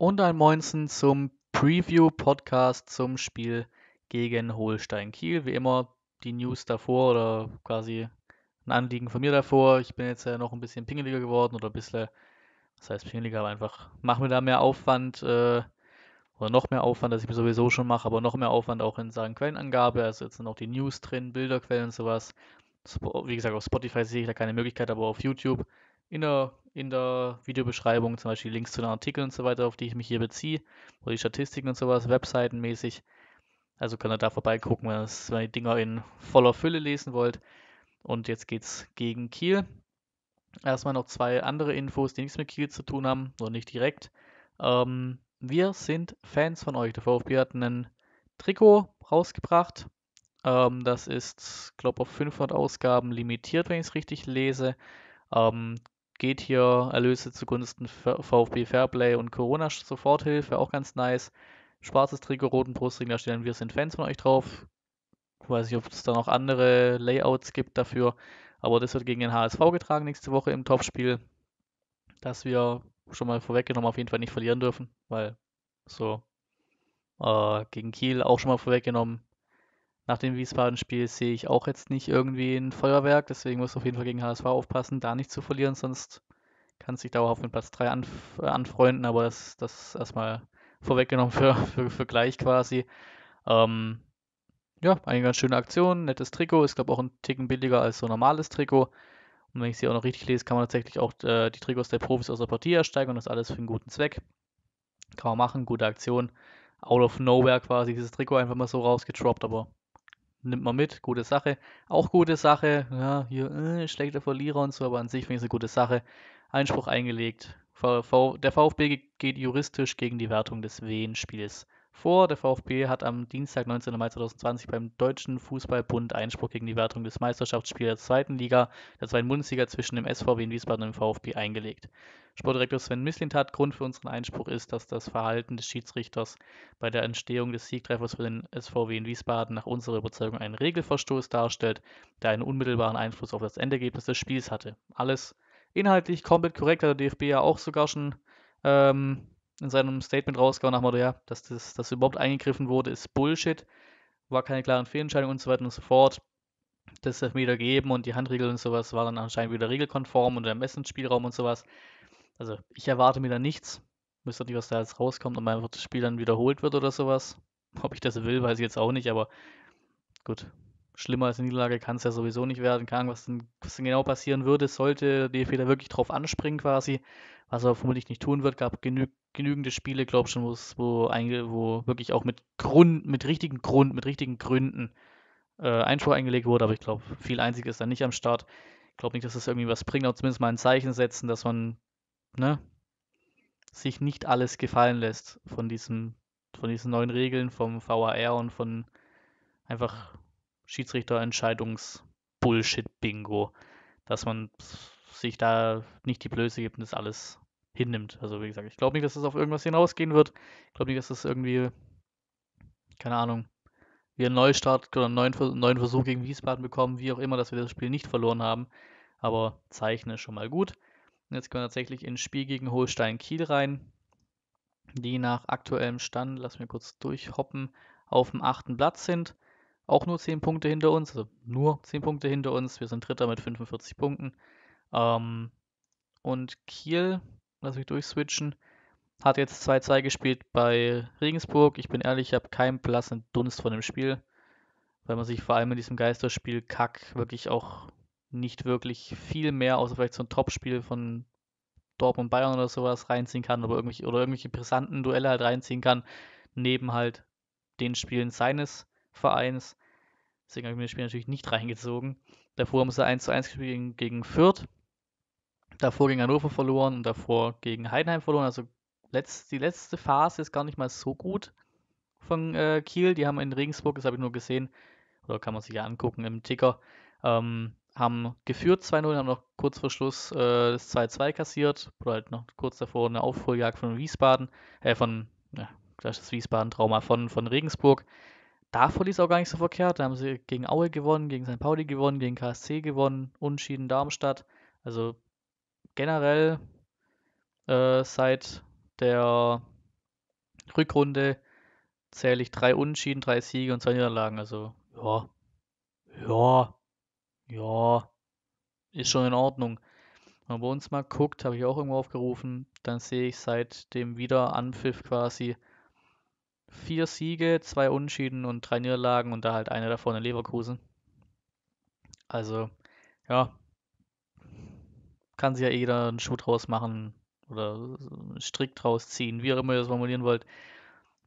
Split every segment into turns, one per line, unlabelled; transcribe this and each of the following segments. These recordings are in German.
und ein Moinsen zum Preview-Podcast zum Spiel gegen Holstein Kiel. Wie immer die News davor oder quasi ein Anliegen von mir davor. Ich bin jetzt ja äh, noch ein bisschen pingeliger geworden oder ein bisschen, das heißt pingeliger, aber einfach machen wir da mehr Aufwand äh, oder noch mehr Aufwand, dass ich mir sowieso schon mache, aber noch mehr Aufwand auch in Sachen Quellenangabe. Also jetzt sind auch die News drin, Bilderquellen und sowas. Wie gesagt, auf Spotify sehe ich da keine Möglichkeit, aber auf YouTube in der in der Videobeschreibung zum Beispiel Links zu den Artikeln und so weiter, auf die ich mich hier beziehe, oder die Statistiken und sowas, webseitenmäßig. Also könnt ihr da vorbeigucken, wenn ihr die Dinger in voller Fülle lesen wollt. Und jetzt geht's gegen Kiel. Erstmal noch zwei andere Infos, die nichts mit Kiel zu tun haben, oder nicht direkt. Ähm, wir sind Fans von euch. Der VfB hat einen Trikot rausgebracht. Ähm, das ist, glaube ich, auf 500 Ausgaben limitiert, wenn ich es richtig lese. Ähm, geht hier Erlöse zugunsten VfB Fairplay und Corona-Soforthilfe, auch ganz nice. Schwarzes Trigger, roten Brustring, da stellen wir sind Fans von euch drauf. weiß ich, ob es da noch andere Layouts gibt dafür, aber das wird gegen den HSV getragen nächste Woche im Topspiel, dass wir schon mal vorweggenommen auf jeden Fall nicht verlieren dürfen, weil so äh, gegen Kiel auch schon mal vorweggenommen, nach dem Wiesbaden-Spiel sehe ich auch jetzt nicht irgendwie ein Feuerwerk. Deswegen muss auf jeden Fall gegen HSV aufpassen, da nicht zu verlieren, sonst kann sich dauerhaft mit Platz 3 anf äh, anfreunden. Aber das, das erstmal vorweggenommen für, für, für gleich quasi. Ähm, ja, eine ganz schöne Aktion, nettes Trikot, ist glaube auch ein Ticken billiger als so ein normales Trikot. Und wenn ich sie auch noch richtig lese, kann man tatsächlich auch äh, die Trikots der Profis aus der Partie ersteigen und das alles für einen guten Zweck. Kann man machen, gute Aktion. Out of nowhere quasi dieses Trikot einfach mal so rausgetroppt, aber nimmt man mit, gute Sache. Auch gute Sache, ja, hier äh, schlechter Verlierer und so, aber an sich finde ich es eine gute Sache. Einspruch eingelegt. V v der VfB geht juristisch gegen die Wertung des Wien-Spiels vor. Der VfB hat am Dienstag, 19. Mai 2020, beim Deutschen Fußballbund Einspruch gegen die Wertung des Meisterschaftsspiels der zweiten Liga, der zweiten Bundesliga zwischen dem SVW in Wiesbaden und dem VfB eingelegt. Sportdirektor Sven Mislintat Grund für unseren Einspruch ist, dass das Verhalten des Schiedsrichters bei der Entstehung des Siegtreffers für den SVW in Wiesbaden nach unserer Überzeugung einen Regelverstoß darstellt, der einen unmittelbaren Einfluss auf das Endergebnis des Spiels hatte. Alles inhaltlich komplett korrekt, hat der DFB ja auch sogar schon ähm, in seinem Statement rausgehauen nach Motto, ja, dass das dass überhaupt eingegriffen wurde, ist Bullshit, war keine klaren Fehlentscheidungen und so weiter und so fort das wieder geben und die Handregeln und sowas waren dann anscheinend wieder regelkonform und der Messensspielraum und sowas also ich erwarte mir da nichts. Müsste nicht, was da jetzt rauskommt und mein Spiel dann wiederholt wird oder sowas. Ob ich das will, weiß ich jetzt auch nicht, aber gut. Schlimmer als eine Niederlage kann es ja sowieso nicht werden. Keine Ahnung, was denn, was denn genau passieren würde, sollte DFB da wirklich drauf anspringen quasi. Was er vermutlich nicht tun wird, gab genü genügende Spiele, glaube ich schon, wo, wo wirklich auch mit Grund, mit richtigen Grund, mit richtigen Gründen äh, Einspruch eingelegt wurde, aber ich glaube, viel Einzig ist da nicht am Start. Ich glaube nicht, dass das irgendwie was bringt, aber zumindest mal ein Zeichen setzen, dass man ne, sich nicht alles gefallen lässt von diesem, von diesen neuen Regeln vom VAR und von einfach Schiedsrichterentscheidungs-Bullshit-Bingo, dass man sich da nicht die Blöße gibt und das alles hinnimmt. Also wie gesagt, ich glaube nicht, dass es das auf irgendwas hinausgehen wird. Ich glaube nicht, dass das irgendwie, keine Ahnung, wir einen Neustart oder einen neuen, neuen Versuch gegen Wiesbaden bekommen, wie auch immer, dass wir das Spiel nicht verloren haben. Aber Zeichen ist schon mal gut. Und jetzt gehen wir tatsächlich ins Spiel gegen Holstein Kiel rein, die nach aktuellem Stand, lass mir kurz durchhoppen, auf dem achten Platz sind. Auch nur 10 Punkte hinter uns, also nur 10 Punkte hinter uns. Wir sind Dritter mit 45 Punkten. Ähm, und Kiel, lass mich durchswitchen, hat jetzt 2-2 gespielt bei Regensburg. Ich bin ehrlich, ich habe keinen blassen Dunst von dem Spiel, weil man sich vor allem in diesem Geisterspiel Kack wirklich auch nicht wirklich viel mehr, außer vielleicht so ein Topspiel von Dortmund Bayern oder sowas reinziehen kann oder irgendwelche, oder irgendwelche brisanten Duelle halt reinziehen kann, neben halt den Spielen seines Vereins. Deswegen habe ich mir das Spiel natürlich nicht reingezogen. Davor haben sie 1 zu 1 gespielt gegen, gegen Fürth, davor gegen Hannover verloren und davor gegen Heidenheim verloren. Also letzt, die letzte Phase ist gar nicht mal so gut von äh, Kiel. Die haben in Regensburg, das habe ich nur gesehen, oder kann man sich ja angucken im Ticker, ähm, haben geführt 2-0, haben noch kurz vor Schluss äh, das 2-2 kassiert oder halt noch kurz davor eine Aufholjagd von Wiesbaden, äh, von, ja, das Wiesbaden-Trauma von, von Regensburg. Da verließ auch gar nicht so verkehrt. Da haben sie gegen Aue gewonnen, gegen St. Pauli gewonnen, gegen KSC gewonnen, Unschieden Darmstadt. Also generell äh, seit der Rückrunde zähle ich drei Unschieden, drei Siege und zwei Niederlagen. Also ja, ja, ja, ist schon in Ordnung. Wenn man bei uns mal guckt, habe ich auch irgendwo aufgerufen, dann sehe ich seit dem Wiederanpfiff quasi vier Siege, zwei Unschieden und drei Niederlagen und da halt eine davon in Leverkusen. Also, ja, kann sich ja jeder eh einen Schuh draus machen oder einen Strick draus ziehen, wie auch immer ihr das formulieren wollt,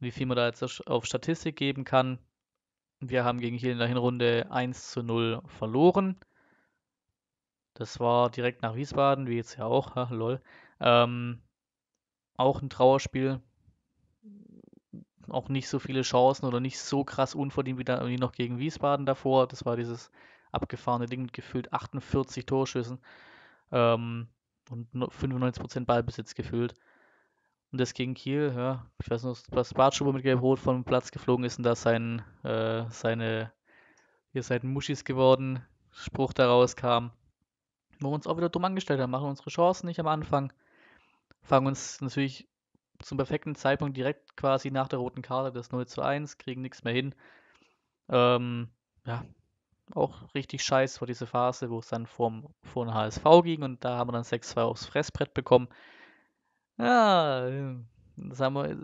wie viel man da jetzt auf Statistik geben kann. Wir haben gegen Kiel in der Hinrunde 1 zu 0 verloren. Das war direkt nach Wiesbaden, wie jetzt ja auch, ha, lol. Ähm, auch ein Trauerspiel. Auch nicht so viele Chancen oder nicht so krass unverdient wie, da, wie noch gegen Wiesbaden davor. Das war dieses abgefahrene Ding mit gefühlt 48 Torschüssen ähm, und 95% Ballbesitz gefühlt. Und das gegen Kiel, ja, ich weiß noch, was Bartschuber mit Gelb-Rot vom Platz geflogen ist und da sein, äh, seine, ihr seid Muschis geworden, Spruch daraus kam. Wo wir uns auch wieder dumm angestellt haben, machen unsere Chancen nicht am Anfang, fangen uns natürlich zum perfekten Zeitpunkt direkt quasi nach der roten Karte das 0 zu 1, kriegen nichts mehr hin. Ähm, ja, auch richtig scheiße war diese Phase, wo es dann vor den HSV ging und da haben wir dann 6-2 aufs Fressbrett bekommen. Ja, ähm, sagen wir,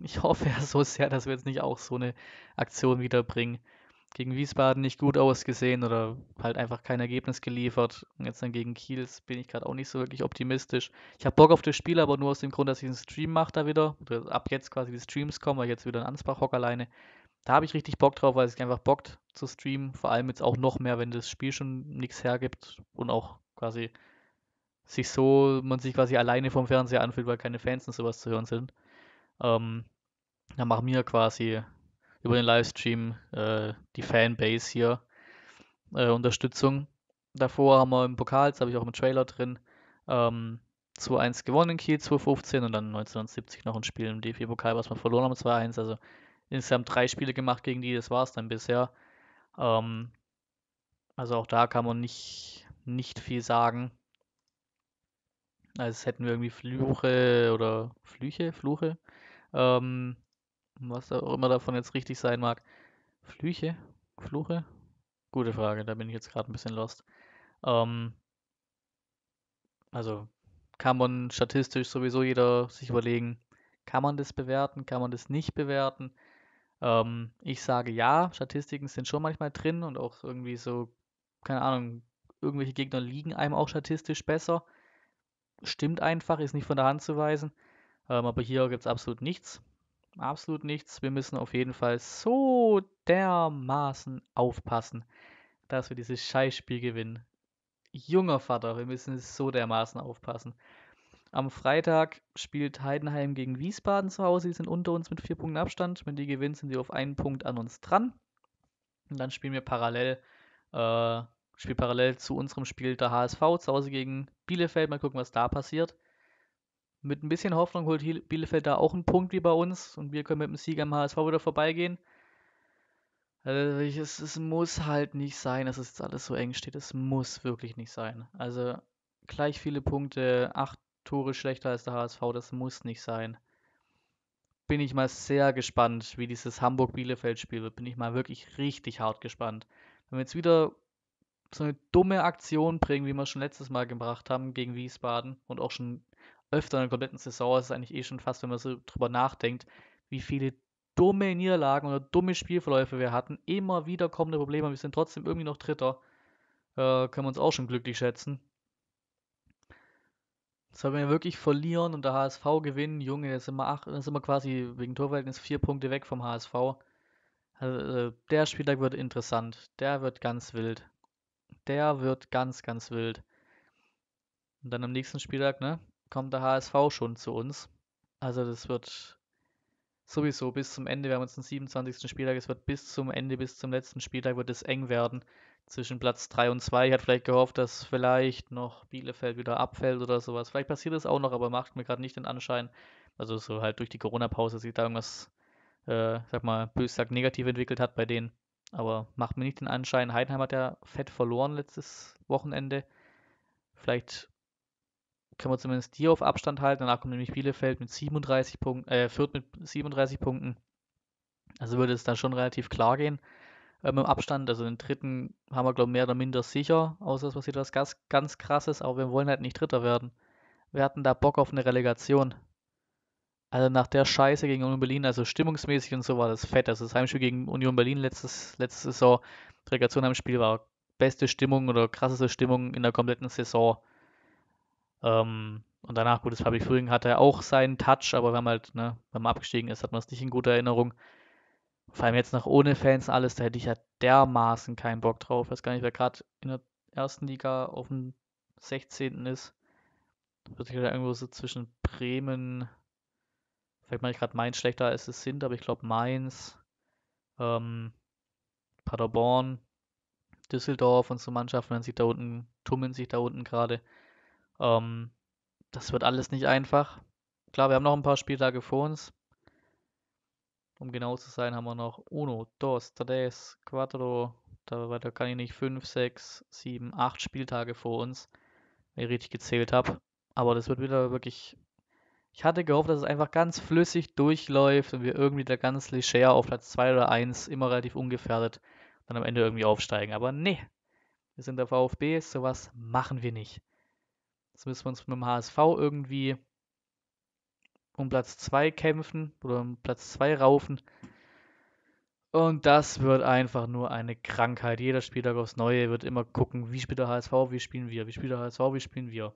ich hoffe ja so sehr, dass wir jetzt nicht auch so eine Aktion wiederbringen. Gegen Wiesbaden nicht gut ausgesehen oder halt einfach kein Ergebnis geliefert. Und jetzt dann gegen Kiel bin ich gerade auch nicht so wirklich optimistisch. Ich habe Bock auf das Spiel, aber nur aus dem Grund, dass ich einen Stream mache da wieder. Oder ab jetzt quasi die Streams kommen, weil ich jetzt wieder in Ansbach hocke alleine. Da habe ich richtig Bock drauf, weil es einfach bockt zu streamen. Vor allem jetzt auch noch mehr, wenn das Spiel schon nichts hergibt und auch quasi sich so, man sich quasi alleine vom Fernseher anfühlt, weil keine Fans und sowas zu hören sind. Ähm, dann machen wir quasi über den Livestream äh, die Fanbase hier äh, Unterstützung. Davor haben wir im Pokal, das habe ich auch im Trailer drin, ähm, 2-1 gewonnen in Kiel, 2015 und dann 1970 noch ein Spiel im DFB-Pokal, was wir verloren haben, 2-1. Also insgesamt drei Spiele gemacht gegen die, das war es dann bisher. Ähm, also auch da kann man nicht, nicht viel sagen als hätten wir irgendwie Fluche oder Flüche, Fluche, ähm, was auch immer davon jetzt richtig sein mag. Flüche, Fluche? Gute Frage, da bin ich jetzt gerade ein bisschen lost. Ähm, also kann man statistisch sowieso jeder sich überlegen, kann man das bewerten, kann man das nicht bewerten? Ähm, ich sage ja, Statistiken sind schon manchmal drin und auch irgendwie so, keine Ahnung, irgendwelche Gegner liegen einem auch statistisch besser stimmt einfach, ist nicht von der Hand zu weisen. Ähm, aber hier gibt es absolut nichts. Absolut nichts. Wir müssen auf jeden Fall so dermaßen aufpassen, dass wir dieses Scheißspiel gewinnen. Junger Vater, wir müssen so dermaßen aufpassen. Am Freitag spielt Heidenheim gegen Wiesbaden zu Hause. Die sind unter uns mit vier Punkten Abstand. Wenn die gewinnen, sind sie auf einen Punkt an uns dran. Und dann spielen wir parallel, äh, spielt parallel zu unserem Spiel der HSV zu Hause gegen Bielefeld, mal gucken, was da passiert. Mit ein bisschen Hoffnung holt Bielefeld da auch einen Punkt wie bei uns und wir können mit dem Sieg am HSV wieder vorbeigehen. Also ich, es, es, muss halt nicht sein, dass es jetzt alles so eng steht. Es muss wirklich nicht sein. Also gleich viele Punkte, acht Tore schlechter als der HSV, das muss nicht sein. Bin ich mal sehr gespannt, wie dieses Hamburg-Bielefeld-Spiel wird. Bin ich mal wirklich richtig hart gespannt. Wenn wir jetzt wieder so eine dumme Aktion bringen, wie wir schon letztes Mal gebracht haben gegen Wiesbaden und auch schon öfter in der kompletten Saison. Es ist eigentlich eh schon fast, wenn man so drüber nachdenkt, wie viele dumme Niederlagen oder dumme Spielverläufe wir hatten. Immer wieder kommende Probleme. Wir sind trotzdem irgendwie noch Dritter. Äh, können wir uns auch schon glücklich schätzen. Sollen wir wirklich verlieren und der HSV gewinnen, Junge, da sind wir, sind wir quasi wegen Torverhältnis vier Punkte weg vom HSV. Also, äh, der Spieltag wird interessant. Der wird ganz wild. Der wird ganz, ganz wild. Und dann am nächsten Spieltag, ne, kommt der HSV schon zu uns. Also das wird sowieso bis zum Ende, wir haben uns den 27. Spieltag, es wird bis zum Ende, bis zum letzten Spieltag wird es eng werden zwischen Platz 3 und 2. Ich hatte vielleicht gehofft, dass vielleicht noch Bielefeld wieder abfällt oder sowas. Vielleicht passiert das auch noch, aber macht mir gerade nicht den Anschein. Also so halt durch die Corona-Pause sich da irgendwas, äh, sag mal, bös sagt, negativ entwickelt hat bei denen. Aber macht mir nicht den Anschein, Heidenheim hat ja fett verloren letztes Wochenende. Vielleicht können wir zumindest die auf Abstand halten. Danach kommt nämlich Bielefeld mit 37 Punkten, äh, Fürth mit 37 Punkten. Also würde es dann schon relativ klar gehen äh, mit dem Abstand. Also den dritten haben wir, glaube ich, mehr oder minder sicher, außer es passiert was ganz, ganz krasses, aber wir wollen halt nicht Dritter werden. Wir hatten da Bock auf eine Relegation. Also nach der Scheiße gegen Union Berlin, also stimmungsmäßig und so war das fett. Also das Heimspiel gegen Union Berlin letztes, letzte Saison, Relegation am Spiel war beste Stimmung oder krasseste Stimmung in der kompletten Saison. Ähm, und danach, gut, das Public Frühling hatte auch seinen Touch, aber wenn man halt, ne, wenn man abgestiegen ist, hat man es nicht in guter Erinnerung. Vor allem jetzt noch ohne Fans alles, da hätte ich ja dermaßen keinen Bock drauf. Ich weiß gar nicht, wer gerade in der ersten Liga auf dem 16. ist. Wird sich ja irgendwo so zwischen Bremen, Vielleicht meine ich gerade Mainz schlechter als es sind, aber ich glaube Mainz, ähm, Paderborn, Düsseldorf und so Mannschaften, wenn sich da unten, tummeln sich da unten gerade. Ähm, das wird alles nicht einfach. Klar, wir haben noch ein paar Spieltage vor uns. Um genau zu sein, haben wir noch uno, dos, tres, cuatro, da weiter kann ich nicht, fünf, sechs, sieben, acht Spieltage vor uns, wenn ich richtig gezählt habe. Aber das wird wieder wirklich ich hatte gehofft, dass es einfach ganz flüssig durchläuft und wir irgendwie da ganz leger auf Platz 2 oder 1 immer relativ ungefährdet dann am Ende irgendwie aufsteigen. Aber nee, wir sind der VfB, sowas machen wir nicht. Jetzt müssen wir uns mit dem HSV irgendwie um Platz 2 kämpfen oder um Platz 2 raufen. Und das wird einfach nur eine Krankheit. Jeder Spieltag aufs Neue wird immer gucken, wie spielt der HSV, wie spielen wir, wie spielt der HSV, wie spielen wir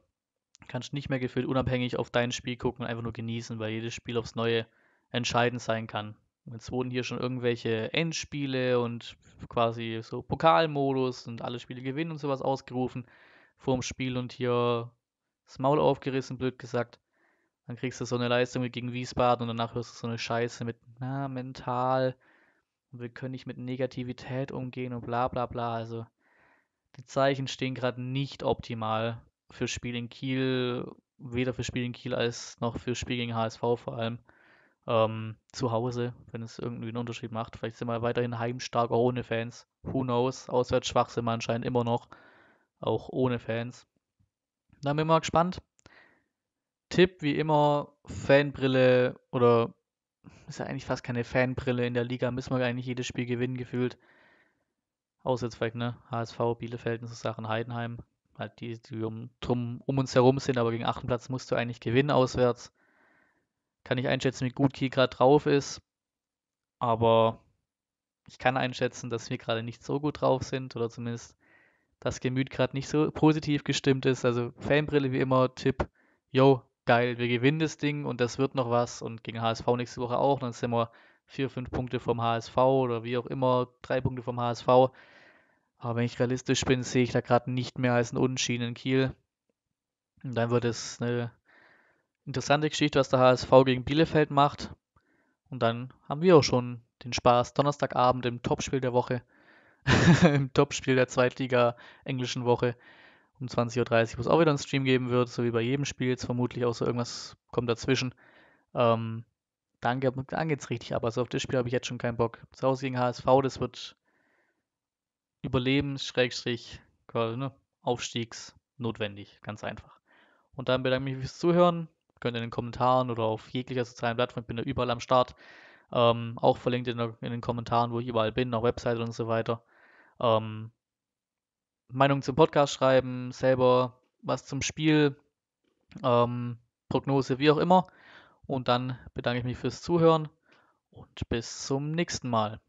kannst nicht mehr gefühlt unabhängig auf dein Spiel gucken und einfach nur genießen, weil jedes Spiel aufs Neue entscheidend sein kann. Jetzt wurden hier schon irgendwelche Endspiele und quasi so Pokalmodus und alle Spiele gewinnen und sowas ausgerufen vorm Spiel und hier das Maul aufgerissen, blöd gesagt. Dann kriegst du so eine Leistung gegen Wiesbaden und danach hörst du so eine Scheiße mit, na, mental, und wir können nicht mit Negativität umgehen und bla bla bla. Also die Zeichen stehen gerade nicht optimal für Spiel in Kiel, weder für Spiel in Kiel als noch für Spiel gegen HSV vor allem ähm, zu Hause, wenn es irgendwie einen Unterschied macht. Vielleicht sind wir weiterhin heimstark, auch ohne Fans. Who knows? Auswärts schwach sind wir anscheinend immer noch, auch ohne Fans. Dann bin ich mal gespannt. Tipp wie immer: Fanbrille oder ist ja eigentlich fast keine Fanbrille in der Liga, müssen wir eigentlich jedes Spiel gewinnen gefühlt. Außer jetzt vielleicht, ne? HSV, Bielefeld und so Sachen, Heidenheim. Halt die, die um, drum, um uns herum sind, aber gegen achten Platz musst du eigentlich gewinnen auswärts. Kann ich einschätzen, wie gut Kiel gerade drauf ist, aber ich kann einschätzen, dass wir gerade nicht so gut drauf sind oder zumindest das Gemüt gerade nicht so positiv gestimmt ist. Also Fanbrille wie immer, Tipp, yo, geil, wir gewinnen das Ding und das wird noch was und gegen HSV nächste Woche auch, dann sind wir vier, fünf Punkte vom HSV oder wie auch immer, drei Punkte vom HSV aber wenn ich realistisch bin, sehe ich da gerade nicht mehr als einen Unentschieden in Kiel. Und dann wird es eine interessante Geschichte, was der HSV gegen Bielefeld macht. Und dann haben wir auch schon den Spaß. Donnerstagabend im Topspiel der Woche, im Topspiel der Zweitliga englischen Woche um 20.30 Uhr, wo es auch wieder einen Stream geben wird, so wie bei jedem Spiel jetzt vermutlich, außer irgendwas kommt dazwischen. Ähm, dann, dann es richtig ab. Also auf das Spiel habe ich jetzt schon keinen Bock. Zu Hause gegen HSV, das wird Überlebens, Schrägstrich, ne, Aufstiegs notwendig, ganz einfach. Und dann bedanke ich mich fürs Zuhören. Könnt ihr in den Kommentaren oder auf jeglicher sozialen Plattform, ich bin da überall am Start. Ähm, auch verlinkt in, der, in, den Kommentaren, wo ich überall bin, auf Website und so weiter. Ähm, Meinung zum Podcast schreiben, selber was zum Spiel, ähm, Prognose, wie auch immer. Und dann bedanke ich mich fürs Zuhören und bis zum nächsten Mal.